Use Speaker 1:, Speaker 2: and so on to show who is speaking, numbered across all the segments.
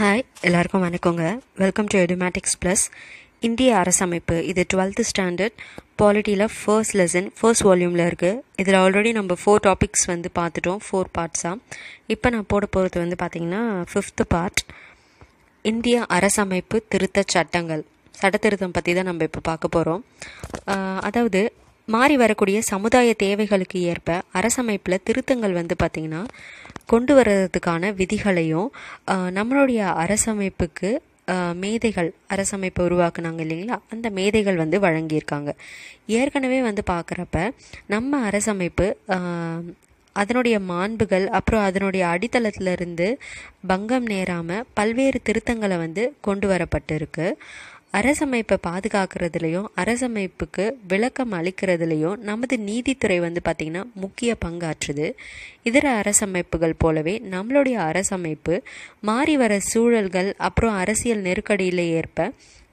Speaker 1: Hi எல்லாருக்கும் வணக்கங்க welcome to Edumatics plus இந்திய அரசமைப்பு இது டுவெல்த்து ஸ்டாண்டர்ட் பாலிட்டியில் ஃபர்ஸ்ட் லெசன் ஃபர்ஸ்ட் வால்யூமில் இருக்குது இதில் ஆல்ரெடி நம்ம ஃபோர் டாபிக்ஸ் வந்து பார்த்துட்டோம் ஃபோர் பார்ட்ஸாக இப்போ நான் போட போகிறது வந்து பார்த்திங்கன்னா ஃபிஃப்த்து பார்ட் இந்திய அரசமைப்பு திருத்த சட்டங்கள் சட்டத்திருத்தம் பற்றி தான் நம்ம இப்போ பார்க்க போகிறோம் அதாவது மாறி வரக்கூடிய சமுதாய தேவைகளுக்கு ஏற்ப அரசமைப்பில் திருத்தங்கள் வந்து பார்த்திங்கன்னா கொண்டு வர்றதுக்கான விதிகளையும் நம்மளுடைய அரசமைப்புக்கு மேதைகள் அரசமைப்பை உருவாக்குனாங்க இல்லைங்களா அந்த மேதைகள் வந்து வழங்கியிருக்காங்க ஏற்கனவே வந்து பார்க்குறப்ப நம்ம அரசமைப்பு அதனுடைய மாண்புகள் அப்புறம் அதனுடைய அடித்தளத்திலிருந்து பங்கம் நேராமல் பல்வேறு திருத்தங்களை வந்து கொண்டு வரப்பட்டிருக்கு அரசமைப்பை பாதுகாக்கிறதுலையும் அரசமைப்புக்கு விளக்கம் அளிக்கிறதுலையும் நமது நீதித்துறை வந்து பார்த்திங்கன்னா முக்கிய பங்காற்றுது இதர அரசமைப்புகள் போலவே நம்மளுடைய அரசமைப்பு மாறி வர சூழல்கள் அப்புறம் அரசியல் நெருக்கடியில் ஏற்ப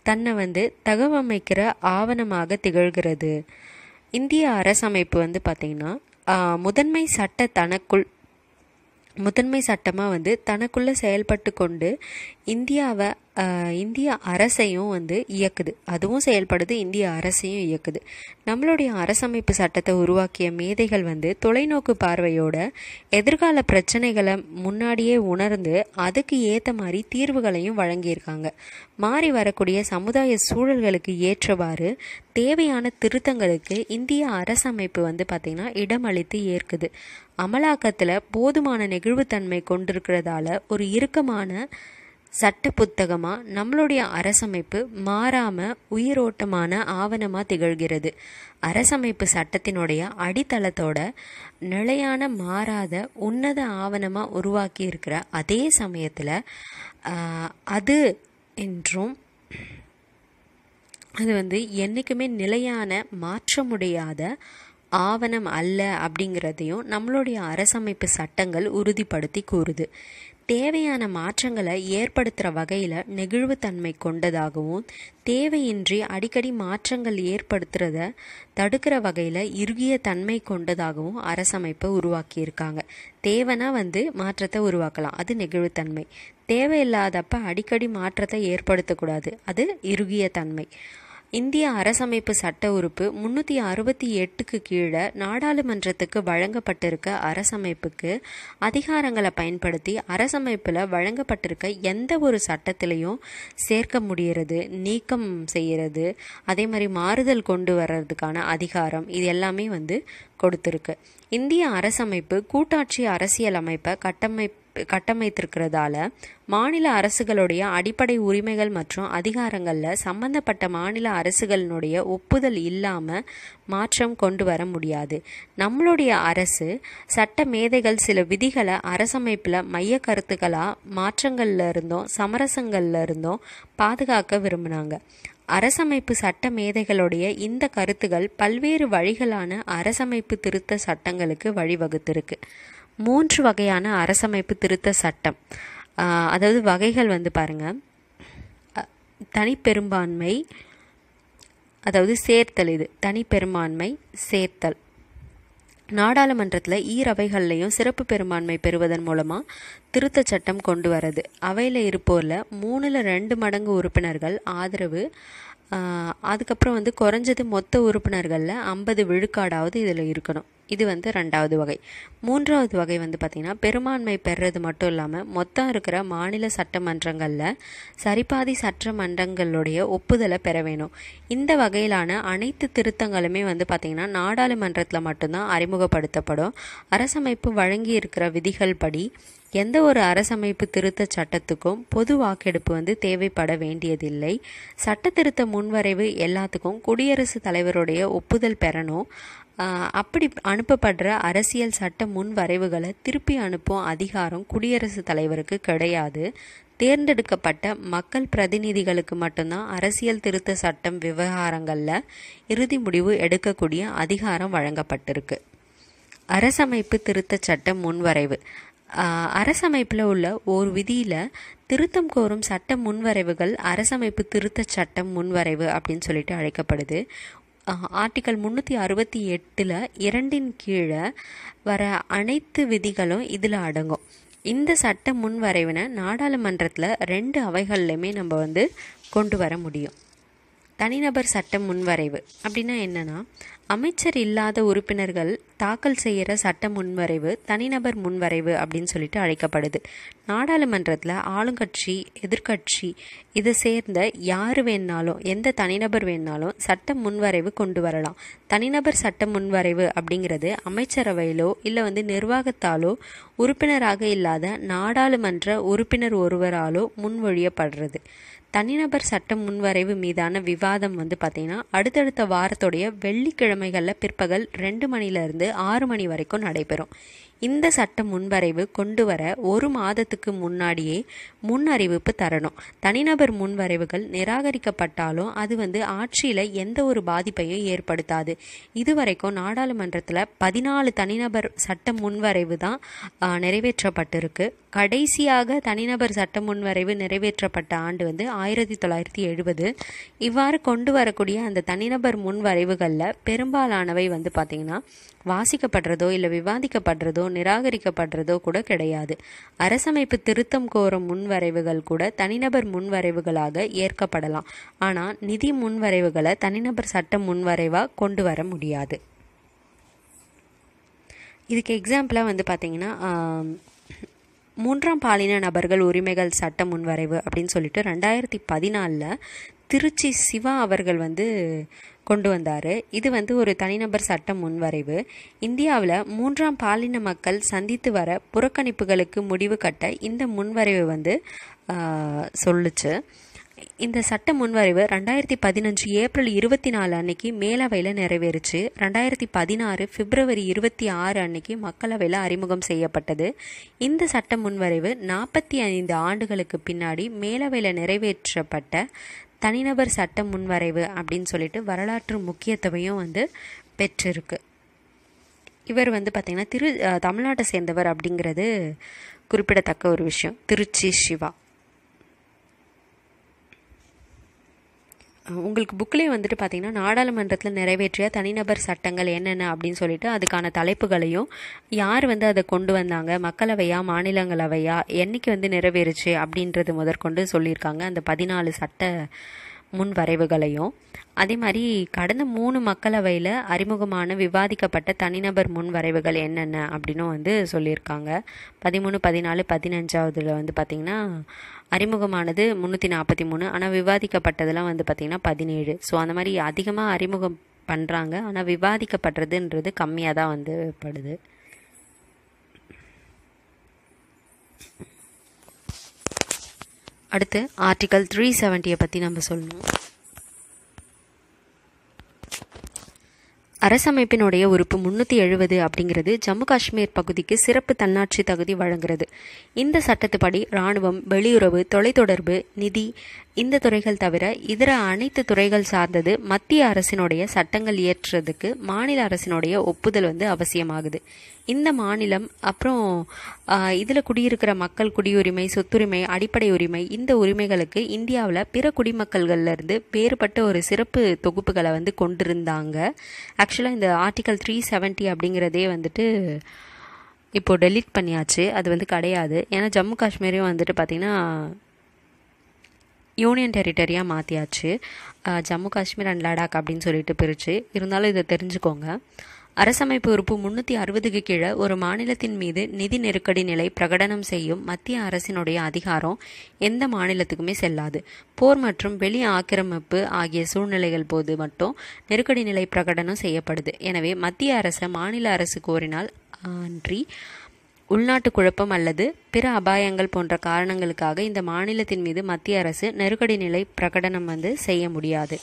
Speaker 1: தன்னை வந்து தகவமைக்கிற ஆவணமாக திகழ்கிறது இந்திய அரசமைப்பு வந்து பார்த்திங்கன்னா முதன்மை சட்ட தனக்குள் முதன்மை சட்டமாக வந்து தனக்குள்ளே செயல்பட்டு கொண்டு இந்தியாவை இந்திய அரசையும் வந்து இயக்குது அதுவும் செயல்படுது இந்திய அரசையும் இயக்குது நம்மளுடைய அரசமைப்பு சட்டத்தை உருவாக்கிய மேதைகள் வந்து தொலைநோக்கு பார்வையோட எதிர்கால பிரச்சனைகளை முன்னாடியே உணர்ந்து அதுக்கு ஏற்ற மாதிரி தீர்வுகளையும் வழங்கியிருக்காங்க மாறி வரக்கூடிய சமுதாய சூழல்களுக்கு ஏற்றவாறு தேவையான திருத்தங்களுக்கு இந்திய அரசமைப்பு வந்து பார்த்திங்கன்னா இடமளித்து ஏற்குது அமலாக்கத்தில் போதுமான நெகிழ்வுத்தன்மை கொண்டிருக்கிறதால ஒரு இறுக்கமான சட்ட புத்தகமாக நம்மளுடைய அரசமைப்பு மாறாமல் உயிரோட்டமான ஆவணமாக திகழ்கிறது அரசமைப்பு சட்டத்தினுடைய அடித்தளத்தோட நிலையான மாறாத உன்னத ஆவணமாக உருவாக்கி இருக்கிற அதே சமயத்தில் அது என்றும் அது வந்து என்றைக்குமே நிலையான மாற்ற முடியாத ஆவணம் அல்ல அப்படிங்கிறதையும் நம்மளுடைய அரசமைப்பு சட்டங்கள் உறுதிப்படுத்தி கூறுது தேவையான மாற்றங்களை ஏற்படுத்துகிற வகையில் நெகிழ்வுத்தன்மை கொண்டதாகவும் தேவையின்றி அடிக்கடி மாற்றங்கள் ஏற்படுத்துறத தடுக்கிற வகையில் இறுகிய தன்மை கொண்டதாகவும் அரசமைப்பை உருவாக்கியிருக்காங்க தேவைன்னா வந்து மாற்றத்தை உருவாக்கலாம் அது நெகிழ்வுத்தன்மை தேவையில்லாதப்ப அடிக்கடி மாற்றத்தை ஏற்படுத்தக்கூடாது அது இறுகிய தன்மை இந்திய அரசமைப்பு சட்ட உறுப்பு முன்னூற்றி அறுபத்தி எட்டுக்கு கீழே நாடாளுமன்றத்துக்கு வழங்கப்பட்டிருக்க அரசமைப்புக்கு அதிகாரங்களை பயன்படுத்தி அரசமைப்பில் வழங்கப்பட்டிருக்க எந்த ஒரு சட்டத்திலையும் சேர்க்க முடியறது நீக்கம் செய்கிறது அதே மாதிரி மாறுதல் கொண்டு வர்றதுக்கான அதிகாரம் இது எல்லாமே வந்து கொடுத்துருக்கு இந்திய அரசமைப்பு கூட்டாட்சி அரசியல் அமைப்பை கட்டமைப்பு கட்டமைத்திருக்கிறதால மாநில அரசுகளுடைய அடிப்படை உரிமைகள் மற்றும் அதிகாரங்களில் சம்பந்தப்பட்ட மாநில அரசுகளினுடைய ஒப்புதல் இல்லாமல் மாற்றம் கொண்டு வர முடியாது நம்மளுடைய அரசு சட்ட மேதைகள் சில விதிகளை அரசமைப்பில் மைய கருத்துக்களாக மாற்றங்களில் இருந்தும் சமரசங்களில் இருந்தும் பாதுகாக்க விரும்பினாங்க அரசமைப்பு சட்ட மேதைகளுடைய இந்த கருத்துகள் பல்வேறு வழிகளான அரசமைப்பு திருத்த சட்டங்களுக்கு வழிவகுத்திருக்கு மூன்று வகையான அரசமைப்பு திருத்த சட்டம் அதாவது வகைகள் வந்து பாருங்கள் தனிப்பெரும்பான்மை அதாவது சேர்த்தல் இது தனிப்பெரும்பான்மை சேர்த்தல் நாடாளுமன்றத்தில் ஈரவைகள்லையும் சிறப்பு பெரும்பான்மை பெறுவதன் மூலமாக திருத்த சட்டம் கொண்டு வரது அவையில் இருப்போரில் மூணில் ரெண்டு மடங்கு உறுப்பினர்கள் ஆதரவு அதுக்கப்புறம் வந்து குறைஞ்சது மொத்த உறுப்பினர்களில் ஐம்பது விழுக்காடாவது இதில் இருக்கணும் இது வந்து ரெண்டாவது வகை மூன்றாவது வகை வந்து பார்த்திங்கன்னா பெரும்பான்மை பெறுறது மட்டும் இல்லாமல் மொத்தம் இருக்கிற மாநில சட்டமன்றங்களில் சரிபாதி சட்டமன்றங்களுடைய ஒப்புதலை பெற வேணும் இந்த வகையிலான அனைத்து திருத்தங்களுமே வந்து பார்த்திங்கன்னா நாடாளுமன்றத்தில் மட்டும்தான் அறிமுகப்படுத்தப்படும் அரசமைப்பு வழங்கி இருக்கிற விதிகள் படி எந்த ஒரு அரசமைப்பு திருத்த சட்டத்துக்கும் பொது வாக்கெடுப்பு வந்து தேவைப்பட வேண்டியதில்லை சட்ட திருத்த முன்வரைவு எல்லாத்துக்கும் குடியரசுத் தலைவருடைய ஒப்புதல் பெறணும் அப்படி அனுப்பப்படுற அரசியல் சட்ட முன்வரைவுகளை திருப்பி அனுப்பும் அதிகாரம் குடியரசுத் தலைவருக்கு கிடையாது தேர்ந்தெடுக்கப்பட்ட மக்கள் பிரதிநிதிகளுக்கு மட்டும்தான் அரசியல் திருத்த சட்டம் விவகாரங்களில் இறுதி முடிவு எடுக்கக்கூடிய அதிகாரம் வழங்கப்பட்டிருக்கு அரசமைப்பு திருத்த சட்டம் முன்வரைவு அரசமைப்பில் உள்ள ஓர் விதியில் திருத்தம் கோரும் சட்ட முன்வரைவுகள் அரசமைப்பு திருத்த சட்டம் முன்வரைவு அப்படின்னு சொல்லிட்டு அழைக்கப்படுது ஆர்டிக்கல் முந்நூற்றி அறுபத்தி எட்டில் இரண்டின் கீழே வர அனைத்து விதிகளும் இதில் அடங்கும் இந்த சட்ட முன்வரைவினை நாடாளுமன்றத்தில் ரெண்டு அவைகள்லையுமே நம்ம வந்து கொண்டு வர முடியும் தனிநபர் சட்ட முன்வரைவு அப்படின்னா என்னென்னா அமைச்சர் இல்லாத உறுப்பினர்கள் தாக்கல் செய்கிற சட்ட முன்வரைவு தனிநபர் முன்வரைவு அப்படின்னு சொல்லிட்டு அழைக்கப்படுது நாடாளுமன்றத்தில் ஆளுங்கட்சி எதிர்கட்சி இது சேர்ந்த யார் வேணாலும் எந்த தனிநபர் வேணாலும் சட்ட முன்வரைவு கொண்டு வரலாம் தனிநபர் சட்ட முன்வரைவு அப்படிங்கிறது அமைச்சரவையிலோ இல்லை வந்து நிர்வாகத்தாலோ உறுப்பினராக இல்லாத நாடாளுமன்ற உறுப்பினர் ஒருவராலோ முன்மொழியப்படுறது தனிநபர் சட்ட முன்வரைவு மீதான விவாதம் வந்து பார்த்திங்கன்னா அடுத்தடுத்த வாரத்துடைய வெள்ளிக்கிழமைகளில் பிற்பகல் ரெண்டு மணிலேருந்து ஆறு மணி வரைக்கும் நடைபெறும் இந்த சட்ட முன்வரைவு கொண்டு வர ஒரு மாதத்துக்கு முன்னாடியே முன் அறிவிப்பு தரணும் தனிநபர் முன்வரைவுகள் நிராகரிக்கப்பட்டாலும் அது வந்து ஆட்சியில் எந்த ஒரு பாதிப்பையும் ஏற்படுத்தாது இதுவரைக்கும் நாடாளுமன்றத்தில் பதினாலு தனிநபர் சட்ட முன்வரைவு தான் நிறைவேற்றப்பட்டிருக்கு கடைசியாக தனிநபர் சட்ட முன்வரைவு நிறைவேற்றப்பட்ட ஆண்டு வந்து ஆயிரத்தி தொள்ளாயிரத்தி எழுபது இவ்வாறு கொண்டு வரக்கூடிய அந்த தனிநபர் முன்வரைவுகளில் பெரும்பாலானவை வந்து பார்த்திங்கன்னா வாசிக்கப்படுறதோ இல்லை விவாதிக்கப்படுறதோ நிராகரிக்கப்படுறதோ கூட கிடையாது அரசமைப்பு திருத்தம் கோரும் முன்வரைவுகள் கூட தனிநபர் முன்வரைவுகளாக ஏற்கப்படலாம் ஆனால் நிதி முன்வரைவுகளை தனிநபர் சட்ட முன்வரைவாக கொண்டு வர முடியாது இதுக்கு எக்ஸாம்பிளாக வந்து பார்த்திங்கன்னா மூன்றாம் பாலின நபர்கள் உரிமைகள் சட்ட முன்வரைவு அப்படின்னு சொல்லிட்டு ரெண்டாயிரத்தி பதினாலில் திருச்சி சிவா அவர்கள் வந்து கொண்டு வந்தார் இது வந்து ஒரு தனிநபர் சட்ட முன்வரைவு இந்தியாவில் மூன்றாம் பாலின மக்கள் சந்தித்து வர புறக்கணிப்புகளுக்கு முடிவு கட்ட இந்த முன்வரைவு வந்து சொல்லுச்சு இந்த சட்ட முன்வரைவு ரெண்டாயிரத்தி பதினஞ்சு ஏப்ரல் இருபத்தி நாலு அன்னைக்கு மேலவையில் நிறைவேறுச்சு ரெண்டாயிரத்தி பதினாறு பிப்ரவரி இருபத்தி ஆறு அன்னைக்கு மக்களவையில் அறிமுகம் செய்யப்பட்டது இந்த சட்ட முன்வரைவு நாற்பத்தி ஐந்து ஆண்டுகளுக்கு பின்னாடி மேலவையில் நிறைவேற்றப்பட்ட தனிநபர் சட்ட முன்வரைவு அப்படின்னு சொல்லிட்டு வரலாற்று முக்கியத்துவையும் வந்து பெற்றிருக்கு இவர் வந்து பார்த்திங்கன்னா திரு தமிழ்நாட்டை சேர்ந்தவர் அப்படிங்கிறது குறிப்பிடத்தக்க ஒரு விஷயம் திருச்சி சிவா உங்களுக்கு புக்கிலே வந்துட்டு பார்த்தீங்கன்னா நாடாளுமன்றத்தில் நிறைவேற்றிய தனிநபர் சட்டங்கள் என்னென்ன அப்படின்னு சொல்லிட்டு அதுக்கான தலைப்புகளையும் யார் வந்து அதை கொண்டு வந்தாங்க மக்களவையா மாநிலங்களவையா என்னைக்கு வந்து நிறைவேறுச்சு அப்படின்றது முதற்கொண்டு சொல்லியிருக்காங்க அந்த பதினாலு சட்ட முன் வரைவுகளையும் அதே மாதிரி கடந்த மூணு மக்களவையில் அறிமுகமான விவாதிக்கப்பட்ட தனிநபர் முன் வரைவுகள் என்னென்ன அப்படின்னும் வந்து சொல்லியிருக்காங்க பதிமூணு பதினாலு பதினஞ்சாவதுல வந்து பார்த்திங்கன்னா அறிமுகமானது முந்நூற்றி நாற்பத்தி மூணு ஆனால் விவாதிக்கப்பட்டதெல்லாம் வந்து பார்த்திங்கன்னா பதினேழு ஸோ அந்த மாதிரி அதிகமாக அறிமுகம் பண்ணுறாங்க ஆனால் விவாதிக்கப்படுறதுன்றது கம்மியாக தான் வந்து படுது அடுத்து ஆர்டிக்கல் த்ரீ செவன்ட்டியை பற்றி நம்ம சொல்லணும் அரசமைப்பினுடைய உறுப்பு முன்னூற்றி எழுபது அப்படிங்கிறது ஜம்மு காஷ்மீர் பகுதிக்கு சிறப்பு தன்னாட்சி தகுதி வழங்குகிறது இந்த சட்டத்துப்படி இராணுவம் வெளியுறவு தொலைத்தொடர்பு நிதி இந்த துறைகள் தவிர இதர அனைத்து துறைகள் சார்ந்தது மத்திய அரசினுடைய சட்டங்கள் இயற்றுறதுக்கு மாநில அரசினுடைய ஒப்புதல் வந்து அவசியமாகுது இந்த மாநிலம் அப்புறம் இதில் குடியிருக்கிற மக்கள் குடியுரிமை சொத்துரிமை அடிப்படை உரிமை இந்த உரிமைகளுக்கு இந்தியாவில் பிற குடிமக்கள்கள்லேருந்து வேறுபட்ட ஒரு சிறப்பு தொகுப்புகளை வந்து கொண்டிருந்தாங்க ஆக்சுவலாக இந்த ஆர்டிக்கல் த்ரீ செவன்ட்டி அப்படிங்கிறதே வந்துட்டு இப்போது டெலிட் பண்ணியாச்சு அது வந்து கிடையாது ஏன்னா ஜம்மு காஷ்மீரையும் வந்துட்டு பார்த்திங்கன்னா யூனியன் டெரிட்டரியாக மாற்றியாச்சு ஜம்மு காஷ்மீர் அண்ட் லடாக் அப்படின்னு சொல்லிட்டு பிரித்து இருந்தாலும் இதை தெரிஞ்சுக்கோங்க அரசமைப்பு உறுப்பு முன்னூற்றி அறுபதுக்கு கீழே ஒரு மாநிலத்தின் மீது நிதி நெருக்கடி நிலை பிரகடனம் செய்யும் மத்திய அரசினுடைய அதிகாரம் எந்த மாநிலத்துக்குமே செல்லாது போர் மற்றும் வெளி ஆக்கிரமிப்பு ஆகிய சூழ்நிலைகள் போது மட்டும் நெருக்கடி நிலை பிரகடனம் செய்யப்படுது எனவே மத்திய அரசை மாநில அரசு கோரினால் அன்றி உள்நாட்டு குழப்பம் அல்லது பிற அபாயங்கள் போன்ற காரணங்களுக்காக இந்த மாநிலத்தின் மீது மத்திய அரசு நெருக்கடி நிலை பிரகடனம் வந்து செய்ய முடியாது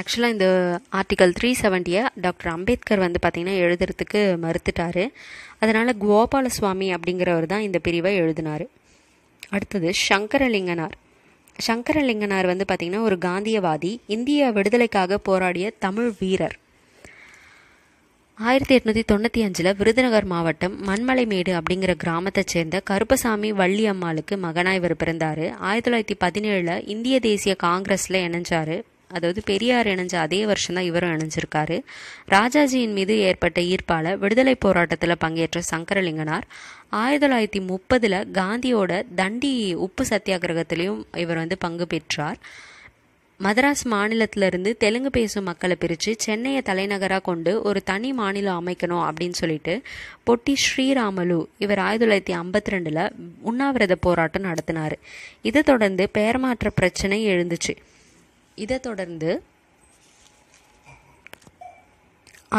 Speaker 1: ஆக்சுவலாக இந்த ஆர்டிகல் த்ரீ செவன்ட்டியை டாக்டர் அம்பேத்கர் வந்து பார்த்திங்கன்னா எழுதுறதுக்கு மறுத்துட்டார் அதனால் கோபாலசுவாமி அப்படிங்கிறவர் தான் இந்த பிரிவை எழுதினார் அடுத்தது சங்கரலிங்கனார் சங்கரலிங்கனார் வந்து பார்த்திங்கன்னா ஒரு காந்தியவாதி இந்திய விடுதலைக்காக போராடிய தமிழ் வீரர் ஆயிரத்தி எட்நூற்றி தொண்ணூற்றி அஞ்சில் விருதுநகர் மாவட்டம் மண்மலைமேடு அப்படிங்கிற கிராமத்தை சேர்ந்த கருப்பசாமி வள்ளி அம்மாளுக்கு மகனாய் இவர் பிறந்தார் ஆயிரத்தி தொள்ளாயிரத்தி பதினேழில் இந்திய தேசிய காங்கிரஸில் இணைஞ்சார் அதாவது பெரியார் இணைஞ்ச அதே வருஷம் தான் இவரும் இணைஞ்சிருக்காரு ராஜாஜியின் மீது ஏற்பட்ட ஈர்ப்பால விடுதலை போராட்டத்தில் பங்கேற்ற சங்கரலிங்கனார் ஆயிரத்தி தொள்ளாயிரத்தி முப்பதில் காந்தியோட தண்டி உப்பு சத்தியாகிரகத்திலையும் இவர் வந்து பங்கு பெற்றார் மதராஸ் மாநிலத்திலிருந்து தெலுங்கு பேசும் மக்களை பிரித்து சென்னையை தலைநகராக கொண்டு ஒரு தனி மாநிலம் அமைக்கணும் அப்படின்னு சொல்லிட்டு பொட்டி ஸ்ரீராமலு இவர் ஆயிரத்தி தொள்ளாயிரத்தி ஐம்பத்தி ரெண்டில் உண்ணாவிரத போராட்டம் நடத்தினார் இதை தொடர்ந்து பேரமாற்ற பிரச்சனை எழுந்துச்சு இதை தொடர்ந்து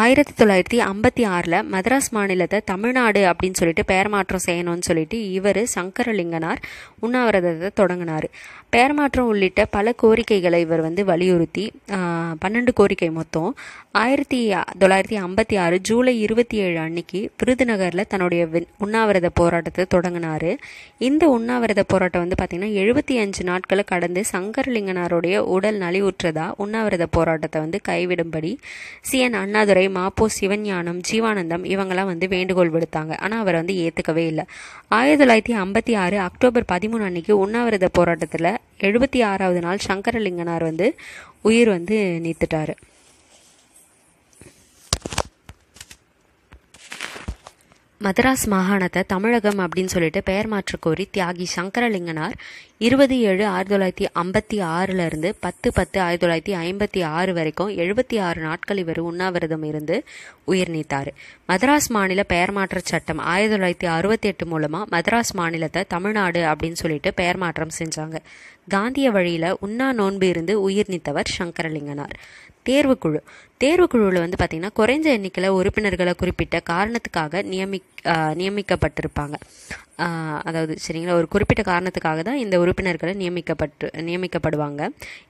Speaker 1: ஆயிரத்தி தொள்ளாயிரத்தி ஐம்பத்தி ஆறில் மதராஸ் மாநிலத்தை தமிழ்நாடு அப்படின்னு சொல்லிட்டு பெயர் மாற்றம் செய்யணும்னு சொல்லிட்டு இவர் சங்கரலிங்கனார் உண்ணாவிரதத்தை தொடங்கினார் பெயர் மாற்றம் உள்ளிட்ட பல கோரிக்கைகளை இவர் வந்து வலியுறுத்தி பன்னெண்டு கோரிக்கை மொத்தம் ஆயிரத்தி தொள்ளாயிரத்தி ஐம்பத்தி ஆறு ஜூலை இருபத்தி ஏழு அன்னைக்கு விருதுநகரில் தன்னுடைய உண்ணாவிரத போராட்டத்தை தொடங்கினார் இந்த உண்ணாவிரத போராட்டம் வந்து பார்த்திங்கன்னா எழுபத்தி அஞ்சு நாட்களை கடந்து சங்கரலிங்கனாருடைய உடல் நலிவுற்றதா உண்ணாவிரத போராட்டத்தை வந்து கைவிடும்படி சி என் அண்ணாதுரை மாப்போ சிவஞானம் ஜீவானந்தம் இவங்கெல்லாம் வந்து வேண்டுகோள் விடுத்தாங்க ஆனால் அவர் வந்து ஏற்றுக்கவே இல்லை ஆயிரத்தி தொள்ளாயிரத்தி ஐம்பத்தி ஆறு அக்டோபர் பதிமூணு அன்னைக்கு உண்ணாவிரத போராட்டத்தில் எழுபத்தி ஆறாவது நாள் சங்கரலிங்கனார் வந்து உயிர் வந்து நீத்துட்டார் மதராஸ் மாகாணத்தை தமிழகம் அப்படின்னு சொல்லிட்டு பெயர் மாற்ற கோரி தியாகி சங்கரலிங்கனார் இருபது ஏழு ஆயிரத்தி தொள்ளாயிரத்தி ஐம்பத்தி ஆறிலிருந்து பத்து பத்து ஆயிரத்தி தொள்ளாயிரத்தி ஐம்பத்தி ஆறு வரைக்கும் எழுபத்தி ஆறு நாட்கள் இவர் உண்ணாவிரதம் இருந்து உயிர் நீத்தார் மதராஸ் மாநில பெயர் மாற்ற சட்டம் ஆயிரத்தி தொள்ளாயிரத்தி அறுபத்தி எட்டு மூலமாக மதராஸ் மாநிலத்தை தமிழ்நாடு அப்படின்னு சொல்லிட்டு பெயர் மாற்றம் செஞ்சாங்க காந்திய வழியில் உண்ணா நோன்பு இருந்து உயிர் நீத்தவர் சங்கரலிங்கனார் தேர்வுக்குழு தேர்வுக்குழுவில் வந்து பார்த்திங்கன்னா குறைஞ்ச எண்ணிக்கையில் உறுப்பினர்களை குறிப்பிட்ட காரணத்துக்காக நியமி நியமிக்கப்பட்டிருப்பாங்க அதாவது சரிங்களா ஒரு குறிப்பிட்ட காரணத்துக்காக தான் இந்த உறுப்பினர்களை நியமிக்கப்பட்டு நியமிக்கப்படுவாங்க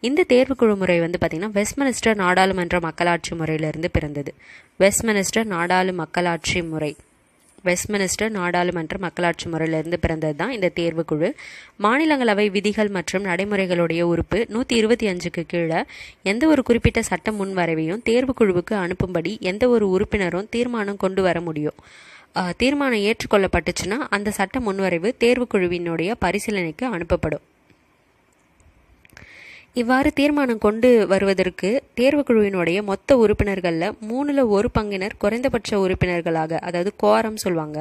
Speaker 1: இந்த தேர்வுக்குழு முறை வந்து பார்த்திங்கன்னா வெஸ்ட்மினிஸ்டர் நாடாளுமன்ற மக்களாட்சி முறையிலிருந்து பிறந்தது வெஸ்ட்மினிஸ்டர் நாடாளு மக்களாட்சி முறை வெஸ்ட்மினிஸ்டர் நாடாளுமன்ற மக்களாட்சி முறையிலிருந்து பிறந்தது தான் இந்த தேர்வுக்குழு மாநிலங்களவை விதிகள் மற்றும் நடைமுறைகளுடைய உறுப்பு நூற்றி இருபத்தி அஞ்சுக்கு கீழே எந்த ஒரு குறிப்பிட்ட சட்ட முன்வரைவையும் தேர்வுக்குழுவுக்கு அனுப்பும்படி எந்த ஒரு உறுப்பினரும் தீர்மானம் கொண்டு வர முடியும் தீர்மானம் ஏற்றுக்கொள்ளப்பட்டுச்சுன்னா அந்த சட்ட முன்வரைவு தேர்வுக்குழுவினுடைய பரிசீலனைக்கு அனுப்பப்படும் இவ்வாறு தீர்மானம் கொண்டு வருவதற்கு தேர்வுக்குழுவினுடைய மொத்த உறுப்பினர்களில் மூணில் ஒரு பங்கினர் குறைந்தபட்ச உறுப்பினர்களாக அதாவது கோரம் சொல்லுவாங்க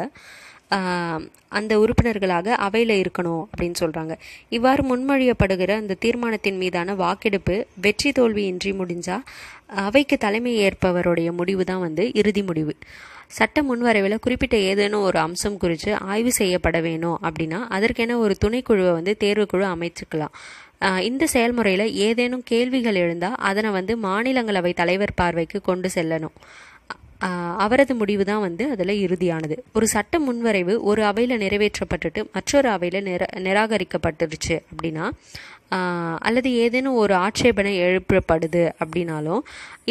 Speaker 1: அந்த உறுப்பினர்களாக அவையில் இருக்கணும் அப்படின்னு சொல்கிறாங்க இவ்வாறு முன்மொழியப்படுகிற அந்த தீர்மானத்தின் மீதான வாக்கெடுப்பு வெற்றி தோல்வியின்றி முடிஞ்சால் அவைக்கு தலைமை ஏற்பவருடைய முடிவு தான் வந்து இறுதி முடிவு சட்ட முன்வரைவில் குறிப்பிட்ட ஏதேனும் ஒரு அம்சம் குறித்து ஆய்வு செய்யப்பட வேணும் அப்படின்னா அதற்கென ஒரு துணைக்குழுவை வந்து தேர்வுக்குழு அமைச்சுக்கலாம் இந்த செயல்முறையில் ஏதேனும் கேள்விகள் எழுந்தால் அதனை வந்து மாநிலங்களவை தலைவர் பார்வைக்கு கொண்டு செல்லணும் அவரது முடிவு தான் வந்து அதில் இறுதியானது ஒரு சட்ட முன்வரைவு ஒரு அவையில் நிறைவேற்றப்பட்டுட்டு மற்றொரு அவையில் நிரா நிராகரிக்கப்பட்டுருச்சு அப்படின்னா அல்லது ஏதேனும் ஒரு ஆட்சேபனை எழுப்பப்படுது அப்படின்னாலும்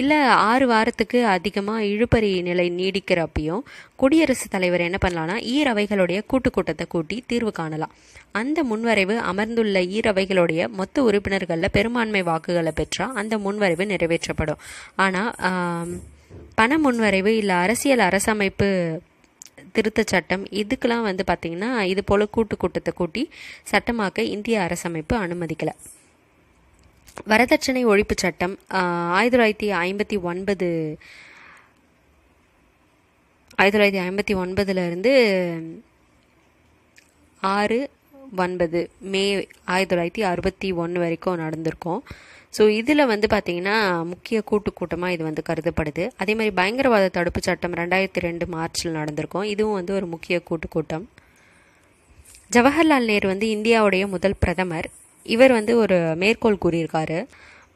Speaker 1: இல்லை ஆறு வாரத்துக்கு அதிகமாக இழுபறி நிலை நீடிக்கிறப்பையும் குடியரசுத் தலைவர் என்ன பண்ணலான்னா ஈரவைகளுடைய கூட்டுக்கூட்டத்தை கூட்டி தீர்வு காணலாம் அந்த முன்வரைவு அமர்ந்துள்ள ஈரவைகளுடைய மொத்த உறுப்பினர்களில் பெரும்பான்மை வாக்குகளை பெற்றால் அந்த முன்வரைவு நிறைவேற்றப்படும் ஆனால் பண முன்வரைவு இல்லை அரசியல் அரசமைப்பு திருத்த சட்டம் இதுக்கெலாம் வந்து பார்த்திங்கன்னா இது போல் கூட்டு கூட்டத்தை கூட்டி சட்டமாக்க இந்திய அரசமைப்பு அனுமதிக்கலை வரதட்சணை ஒழிப்பு சட்டம் ஆயிரத்தி தொள்ளாயிரத்தி ஐம்பத்தி ஒன்பது ஆயிரத்தி தொள்ளாயிரத்தி ஐம்பத்தி ஒன்பதுலேருந்து ஆறு ஒன்பது மே ஆயிரத்தி தொள்ளாயிரத்தி அறுபத்தி ஒன்று வரைக்கும் நடந்திருக்கோம் ஸோ இதில் வந்து பார்த்திங்கன்னா முக்கிய கூட்டு கூட்டமாக இது வந்து கருதப்படுது அதே மாதிரி பயங்கரவாத தடுப்பு சட்டம் ரெண்டாயிரத்தி ரெண்டு மார்ச்சில் நடந்திருக்கும் இதுவும் வந்து ஒரு முக்கிய கூட்டு கூட்டம் ஜவஹர்லால் நேரு வந்து இந்தியாவுடைய முதல் பிரதமர் இவர் வந்து ஒரு மேற்கோள் கூறியிருக்காரு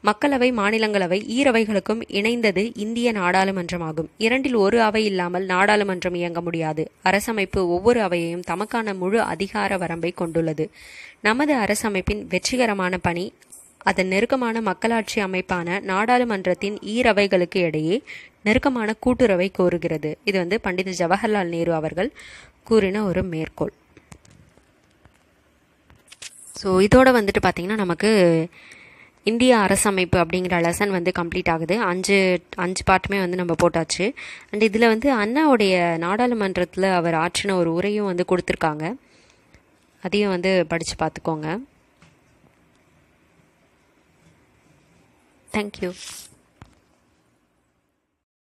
Speaker 1: மக்களவை மாநிலங்களவை ஈரவைகளுக்கும் இணைந்தது இந்திய நாடாளுமன்றமாகும் இரண்டில் ஒரு அவை இல்லாமல் நாடாளுமன்றம் இயங்க முடியாது அரசமைப்பு ஒவ்வொரு அவையையும் தமக்கான முழு அதிகார வரம்பை கொண்டுள்ளது நமது அரசமைப்பின் வெற்றிகரமான பணி அதன் நெருக்கமான மக்களாட்சி அமைப்பான நாடாளுமன்றத்தின் ஈரவைகளுக்கு இடையே நெருக்கமான கூட்டுறவை கோருகிறது இது வந்து பண்டித ஜவஹர்லால் நேரு அவர்கள் கூறின ஒரு மேற்கோள் ஸோ இதோட வந்துட்டு பார்த்தீங்கன்னா நமக்கு இந்திய அரசமைப்பு அப்படிங்கிற லெசன் வந்து கம்ப்ளீட் ஆகுது அஞ்சு அஞ்சு பாட்டுமே வந்து நம்ம போட்டாச்சு அண்ட் இதில் வந்து அண்ணாவுடைய நாடாளுமன்றத்தில் அவர் ஆற்றின ஒரு உரையும் வந்து கொடுத்துருக்காங்க அதையும் வந்து படித்து பார்த்துக்கோங்க Thank you.